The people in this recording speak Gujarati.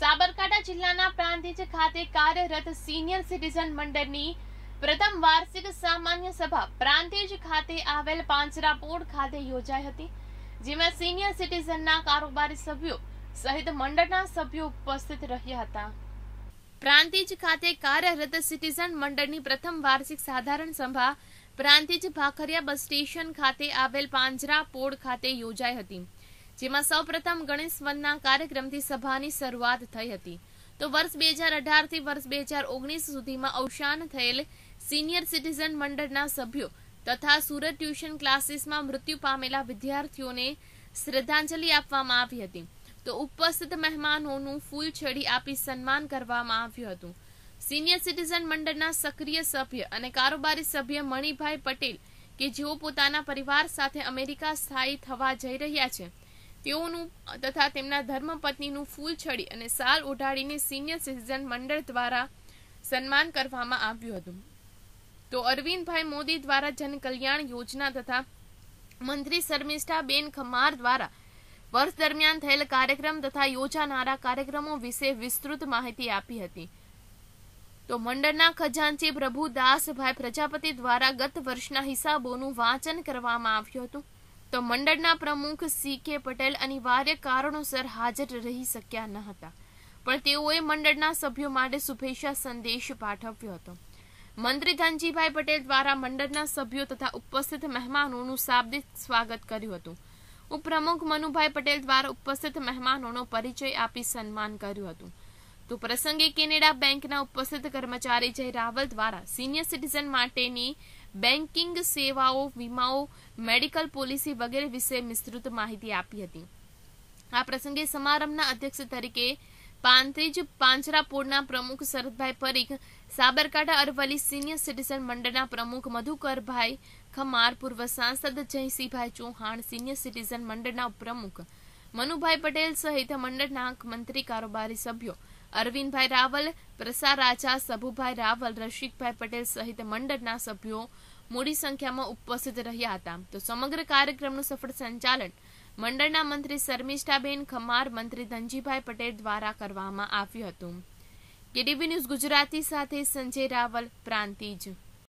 સાબરકાંઠા જિલ્લાના પ્રાંતિજ ખાતે કાર્યરત સિનિયર સિટીઝન મંડળની પ્રથમ વાર્ષિક સામાન્ય સભા પ્રાંતિજ ખાતે આવેલ પાંજરાપોળ ખાતે યોજાઈ હતી જેમાં સિનિયર સિટીઝનના કારોબારી સભ્યો સહિત મંડળના સભ્યો ઉપસ્થિત રહ્યા હતા પ્રાંતિજ ખાતે કાર્યરત સિટીઝન મંડળની પ્રથમ વાર્ષિક સાધારણ સભા પ્રાંતિજ ભાખરિયા બસ સ્ટેશન ખાતે આવેલ પાંજરા પાંજરાપોળ ખાતે યોજાઈ હતી જેમાં સૌપ્રથમ ગણેશ વનના કાર્યક્રમથી સભાની શરૂઆત થઈ હતી તો વર્ષ બે હજાર અઢારથી વર્ષ બે હજાર ઓગણીસ સુધીમાં અવસાન થયેલ સિનિયર સિટીઝન મંડળના સભ્યો તથા સુરત ટ્યુશન ક્લાસીસમાં મૃત્યુ પામેલા વિદ્યાર્થીઓને શ્રદ્ધાંજલિ આપવામાં આવી હતી તો ઉપસ્થિત મહેમાનોનું ફૂલ છડી આપી સન્માન કરવામાં આવ્યું હતું સિનિયર સિટીઝન મંડળના સક્રિય સભ્ય અને કારોબારી સભ્ય મણિભાઈ પટેલ કે જેઓ પોતાના પરિવાર સાથે અમેરિકા સ્થાયી થવા જઈ રહ્યા છે તેઓનું તથા તેમના ધર્મપત્નીનું ફૂલ છડી અને સાલ ઓઢાડીને સિનિયર સિટીઝન મંડળ દ્વારા સન્માન કરવામાં આવ્યું હતું તો અરવિંદભાઈ મોદી દ્વારા જનકલ્યાણ યોજના તથા મંત્રી શર્મિષ્ઠાબેન ખમાર દ્વારા વર્ષ દરમિયાન થયેલ કાર્યક્રમ તથા યોજાનારા કાર્યક્રમો વિશે વિસ્તૃત માહિતી આપી હતી તો મંડળના ખજાનચી પ્રભુદાસભાઈ પ્રજાપતિ દ્વારા ગત વર્ષના હિસાબોનું વાંચન કરવામાં આવ્યું હતું તો મંડળના પ્રમુખ સી કે પટેલ અનિવાર્ય કારણોસર હાજર રહી શક્યા ન હતા પણ તેઓએ મંડળના સભ્યો માટે શુભેચ્છા સંદેશ પાઠવ્યો હતો મંત્રી ધનજીભાઈ પટેલ દ્વારા મંડળના સભ્યો તથા ઉપસ્થિત મહેમાનોનું શાબ્દિક સ્વાગત કર્યું હતું ઉપપ્રમુખ મનુભાઈ પટેલ દ્વારા ઉપસ્થિત મહેમાનોનો પરિચય આપી સન્માન કર્યું હતું તો પ્રસંગે કેનેડા બેંકના ઉપસ્થિત કર્મચારી જય રાવલ દ્વારા સિનિયર સિટીઝન માટેની બેન્કિંગ સેવાઓ વીમાઓ મેડિકલ પોલિસી વગેરે વિશે વિસ્તૃત માહિતી આપી હતી આ પ્રસંગે સમારંભના અધ્યક્ષ તરીકે પાંત્રીજ પાંજરાપોળના પ્રમુખ શરદભાઈ પરીખ સાબરકાંઠા અરવલ્લી સિનિયર સિટીઝન મંડળના પ્રમુખ મધુકરભાઈ ખમાર પૂર્વ સાંસદ જયસિંહભાઈ ચૌહાણ સિનિયર સિટીઝન મંડળના પ્રમુખ મનુભાઈ પટેલ સહિત મંડળના મંત્રી કારોબારી સભ્યો અરવિંદભાઈ રાવલ પ્રસાર રાજા સભુભાઈ રાવલ રશિકભાઈ પટેલ સહિત મંડળના સભ્યો મોડી સંખ્યામાં ઉપસ્થિત રહ્યા હતા તો સમગ્ર કાર્યક્રમનું સફળ સંચાલન મંડળના મંત્રી શર્મિષ્ઠાબેન ખમાર મંત્રી ધનજીભાઈ પટેલ દ્વારા કરવામાં આવ્યું હતું કેડીવી ન્યૂઝ ગુજરાતી સાથે સંજય રાવલ પ્રાંતિજ